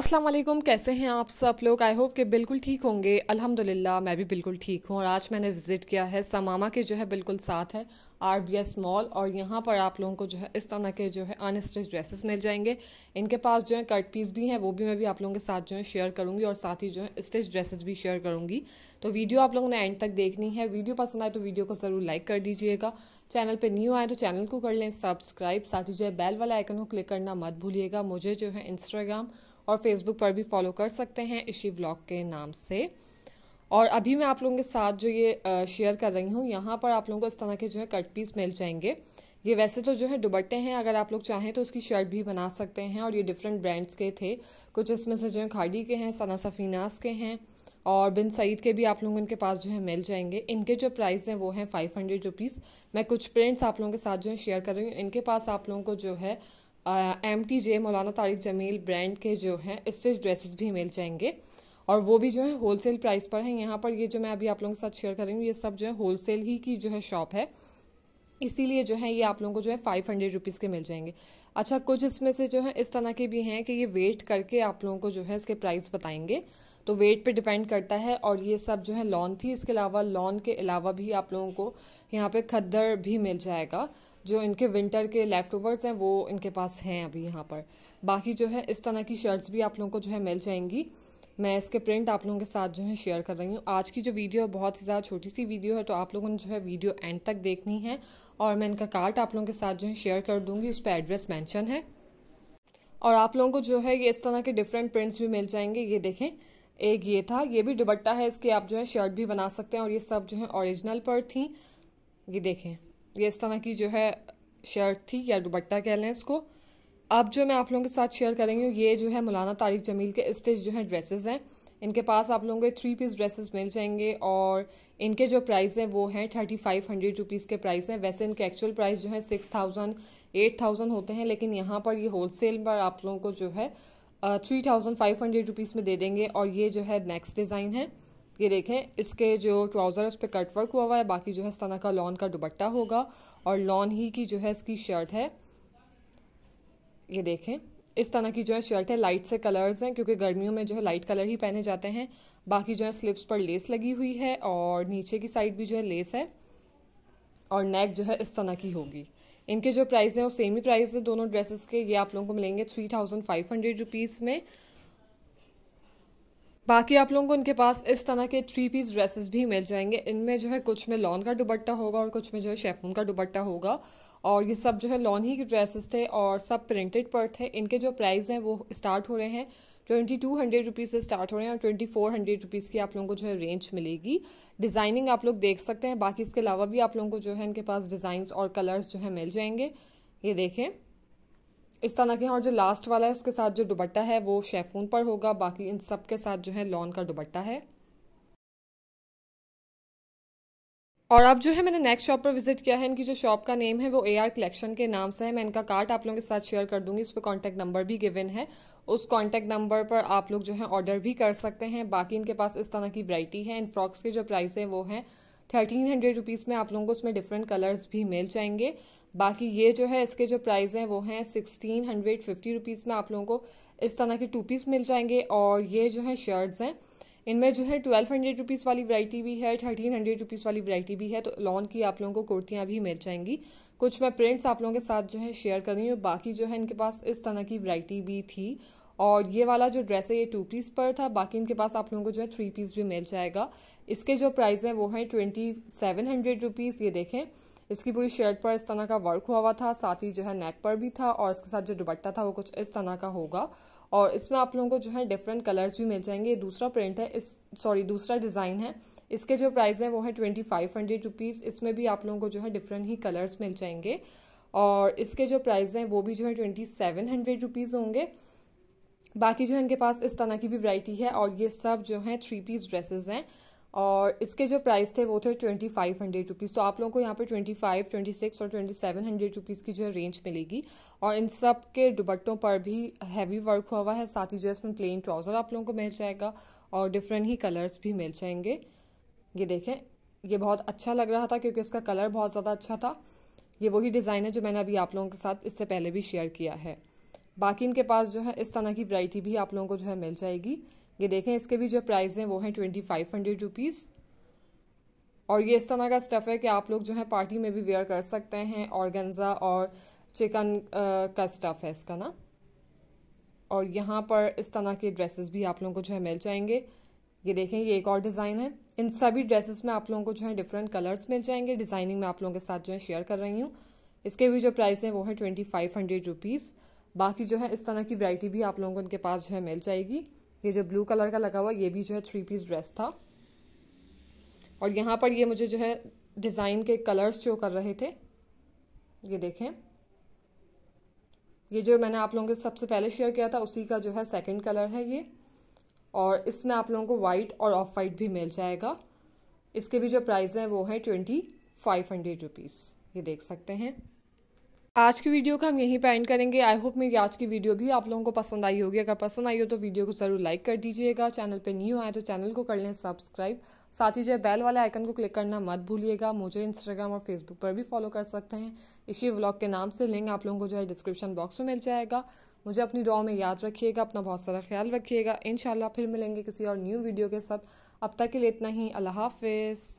अस्सलाम वालेकुम कैसे हैं आप सब लोग आई होप कि बिल्कुल ठीक होंगे अल्हम्दुलिल्लाह मैं भी बिल्कुल ठीक हूँ और आज मैंने विज़िट किया है समामा के जो है बिल्कुल साथ है आर बी एस मॉल और यहाँ पर आप लोगों को जो है इस तरह के जो है अनस्टिच ड्रेसेस मिल जाएंगे इनके पास जो है कट पीस भी हैं वो भी मैं भी आप लोगों के साथ जो है शेयर करूँगी और साथ ही जो है स्टिच ड्रेसेस भी शेयर करूँगी तो वीडियो आप लोगों ने एंड तक देखनी है वीडियो पसंद आए तो वीडियो को ज़रूर लाइक कर दीजिएगा चैनल पर न्यू आए तो चैनल को कर लें सब्सक्राइब साथ ही जो है बेल वाला आइकन को क्लिक करना मत भूलिएगा मुझे जो है इंस्टाग्राम और फेसबुक पर भी फॉलो कर सकते हैं इसी व्लॉग के नाम से और अभी मैं आप लोगों के साथ जो ये शेयर कर रही हूँ यहाँ पर आप लोगों को इस तरह के जो है कट पीस मिल जाएंगे ये वैसे तो जो है दुबट्टे हैं अगर आप लोग चाहें तो उसकी शर्ट भी बना सकते हैं और ये डिफरेंट ब्रांड्स के थे कुछ इसमें से जो है खाड़ी के हैं सना सफ़ीनास के हैं और बिन सईद के भी आप लोगों के पास जो है मिल जाएंगे इनके जो प्राइस हैं वो हैं फाइव हंड्रेड रुपीज़ मैं कुछ प्रिंट्स आप लोगों के साथ जो है शेयर कर रही हूँ इनके पास आप लोगों को जो है एम टी जे मौलाना तारिक जमील ब्रांड के जो हैं स्टिच ड्रेसेस भी मिल जाएंगे और वो भी जो है होलसेल प्राइस पर हैं यहाँ पर ये जो मैं अभी आप लोगों के साथ शेयर कर रही हूँ ये सब जो है होलसेल ही की जो है शॉप है इसीलिए जो है ये आप लोगों को जो है फाइव हंड्रेड रुपीज़ के मिल जाएंगे अच्छा कुछ इसमें से जो है इस तरह के भी हैं कि ये वेट करके आप लोगों को जो है इसके प्राइस बताएंगे तो वेट पे डिपेंड करता है और ये सब जो है लॉन थी इसके अलावा लॉन के अलावा भी आप लोगों को यहाँ पे खद्दर भी मिल जाएगा जो इनके विंटर के लेफ़्ट ओवर्स हैं वो इनके पास हैं अभी यहाँ पर बाकी जो है इस तरह की शर्ट्स भी आप लोगों को जो है मिल जाएंगी मैं इसके प्रिंट आप लोगों के साथ जो है शेयर कर रही हूँ आज की जो वीडियो है बहुत ही ज़्यादा छोटी सी वीडियो है तो आप लोगों ने जो है वीडियो एंड तक देखनी है और मैं इनका कार्ट आप लोगों के साथ जो है शेयर कर दूँगी उस पर एड्रेस मैंशन है और आप लोगों को जो है ये इस तरह के डिफरेंट प्रिंट्स भी मिल जाएंगे ये देखें एक ये था ये भी दुबट्टा है इसके आप जो है शर्ट भी बना सकते हैं और ये सब जो है ओरिजिनल पर थी ये देखें ये इस तरह की जो है शर्ट थी या दुबट्टा कह लें इसको अब जो मैं आप लोगों के साथ शेयर हूँ ये जो है मौलाना तारिक जमील के स्टेज जो है ड्रेसेस हैं इनके पास आप लोगों के थ्री पीस ड्रेसेस मिल जाएंगे और इनके जो प्राइस हैं वो हैं थर्टी फाइव हंड्रेड रुपीज़ के प्राइस हैं वैसे इनके एक्चुअल प्राइस जो है सिक्स थाउजेंड एट थाउजेंड होते हैं लेकिन यहाँ पर ये होल सेल पर आप लोगों को जो है three thousand five hundred rupees में दे देंगे और ये जो है नेक्स्ट डिज़ाइन है ये देखें इसके जो ट्राउज़र है उस पर कट वर्क हुआ हुआ है बाकी जो है सना का लॉन का दुपट्टा होगा और लॉन ही की जो है इसकी शर्ट है ये देखें इस तरह की जो है शर्ट है लाइट से कलर्स हैं क्योंकि गर्मियों में जो है लाइट कलर ही पहने जाते हैं बाकी जो है स्लिप्स पर लेस लगी हुई है और नीचे की साइड भी जो है लेस है और नेक जो है इस तरह की होगी इनके जो प्राइस हैं वो सेम ही प्राइस है दोनों ड्रेसेस के ये आप लोगों को मिलेंगे three thousand five hundred rupees में बाकी आप लोगों को इनके पास इस तरह के थ्री पीस ड्रेसेस भी मिल जाएंगे इनमें जो है कुछ में लॉन का दुपट्टा होगा और कुछ में जो है शेफून का दुपट्टा होगा और ये सब जो है लॉन ही के ड्रेसेस थे और सब प्रिंटेड पर थे इनके जो प्राइस हैं वो स्टार्ट हो रहे हैं ट्वेंटी टू हंड्रेड रुपीज़ से स्टार्ट हो रहे हैं और ट्वेंटी फोर हंड्रेड रुपीज़ की आप लोगों को जो है रेंज मिलेगी डिज़ाइनिंग आप लोग देख सकते हैं बाकी इसके अलावा भी आप लोगों को जो है इनके पास डिज़ाइंस और कलर्स जो है मिल जाएंगे ये देखें इस तरह के और जो लास्ट वाला है उसके साथ जो दुबट्टा है वो शेफून पर होगा बाकी इन सब के साथ जो है लॉन का दुबट्टा है और अब जो है मैंने नेक्स्ट शॉप पर विजिट किया है इनकी जो शॉप का नेम है वो ए आर कलेक्शन के नाम से है मैं इनका कार्ड आप लोगों के साथ शेयर कर दूंगी इस पर कॉन्टैक्ट नंबर भी गिवन है उस कॉन्टैक्ट नंबर पर आप लोग जो है ऑर्डर भी कर सकते हैं बाकी इनके पास इस तरह की वरायटी है इन फ्रॉक्स के जो प्राइस हैं वो हैं थर्टीन हंड्रेड रुपीज़ में आप लोगों को उसमें डिफरेंट कलर्स भी मिल जाएंगे बाकी ये जो है इसके जो प्राइस हैं वो हैं सिक्सटीन हंड्रेड फिफ्टी रुपीज़ में आप लोगों को इस तरह के टू पीस मिल जाएंगे और ये जो है शर्ट्स हैं इनमें जो है ट्वेल्व हंड्रेड रुपीज़ वाली वैरायटी भी है थर्टीन हंड्रेड रुपीज़ वाली वैरायटी भी है तो लॉन की आप लोगों को कुर्तियाँ भी मिल जाएंगी कुछ मैं प्रिंट्स आप लोगों के साथ जो है शेयर कर रही हूँ बाकी जो है इनके पास इस तरह की वैरायटी भी थी और ये वाला जो ड्रेस है ये टू पीस पर था बाकी इनके पास आप लोगों को जो है थ्री पीस भी मिल जाएगा इसके जो प्राइस हैं वो हैं ट्वेंटी सेवन हंड्रेड रुपीज़ ये देखें इसकी पूरी शर्ट पर इस तरह का वर्क हुआ हुआ था साथ ही जो है नेक पर भी था और इसके साथ जो दुबट्टा था वो कुछ इस तरह का होगा और इसमें आप लोगों को जो है डिफरेंट कलर्स भी मिल जाएंगे दूसरा प्रिंट है इस सॉरी दूसरा डिज़ाइन है इसके जो प्राइस हैं वो है ट्वेंटी फाइव हंड्रेड रुपीज़ इसमें भी आप लोगों को जो है डिफरेंट ही कलर्स मिल जाएंगे और इसके जो प्राइस हैं वो भी जो है ट्वेंटी सेवन हंड्रेड रुपीज़ होंगे बाकी जो है इनके पास इस तरह की भी वैरायटी है और ये सब जो है थ्री पीस ड्रेसेस हैं और इसके जो प्राइस थे वो थे ट्वेंटी फाइव हंड्रेड रुपीज़ तो आप लोगों को यहाँ पर ट्वेंटी फाइव ट्वेंटी सिक्स और ट्वेंटी सेवन हंड्रेड रुपीज़ की जो है रेंज मिलेगी और इन सब के दुबट्टों पर भी हैवी वर्क हुआ हुआ है साथ ही जो है इसमें प्लेन ट्राउज़र आप लोगों को मिल जाएगा और डिफरेंट ही कलर्स भी मिल जाएंगे ये देखें ये बहुत अच्छा लग रहा था क्योंकि इसका कलर बहुत ज़्यादा अच्छा था ये वही डिज़ाइन है जो मैंने अभी आप लोगों के साथ इससे पहले भी शेयर किया है बाकी इनके पास जो है इस तरह की वरायटी भी आप लोगों को जो है मिल जाएगी ये देखें इसके भी जो प्राइस हैं वो हैं ट्वेंटी फाइव हंड्रेड रुपीज़ और ये इस तरह का स्टफ़ है कि आप लोग जो है पार्टी में भी वेयर कर सकते हैं ऑर्गेन्जा और चिकन का स्टफ़ है इसका ना और यहाँ पर इस तरह के ड्रेसेस भी आप लोगों को जो है मिल जाएंगे ये देखें ये एक और डिज़ाइन है इन सभी ड्रेसेस में आप लोगों को जो है डिफरेंट कलर्स मिल जाएंगे डिज़ाइनिंग में आप लोगों के साथ जो है शेयर कर रही हूँ इसके भी जो प्राइस हैं वो है ट्वेंटी फाइव हंड्रेड रुपीज़ बाकी जो है इस तरह की वैरायटी भी आप लोगों को उनके पास जो है मिल जाएगी ये जो ब्लू कलर का लगा हुआ ये भी जो है थ्री पीस ड्रेस था और यहाँ पर ये मुझे जो है डिज़ाइन के कलर्स शो कर रहे थे ये देखें ये जो मैंने आप लोगों के सबसे पहले शेयर किया था उसी का जो है सेकंड कलर है ये और इसमें आप लोगों को वाइट और ऑफ वाइट भी मिल जाएगा इसके भी जो प्राइस हैं वो है ट्वेंटी फाइव हंड्रेड रुपीज़ ये देख सकते हैं आज की वीडियो का हम यहीं पर एंड करेंगे आई होप मेरी आज की वीडियो भी आप लोगों को पसंद आई होगी अगर पसंद आई हो तो वीडियो को ज़रूर लाइक कर दीजिएगा चैनल पर न्यू आए तो चैनल को कर लें सब्सक्राइब साथ ही जो बेल वाले आइकन को क्लिक करना मत भूलिएगा मुझे इंस्टाग्राम और फेसबुक पर भी फॉलो कर सकते हैं इसी व्लॉग के नाम से लिंक आप लोगों को जो है डिस्क्रिप्शन बॉक्स में मिल जाएगा मुझे अपनी दुआ में याद रखिएगा अपना बहुत सारा ख्याल रखिएगा इन फिर मिलेंगे किसी और न्यू वीडियो के साथ अब तक के लिए इतना ही अल्लाह हाफिज़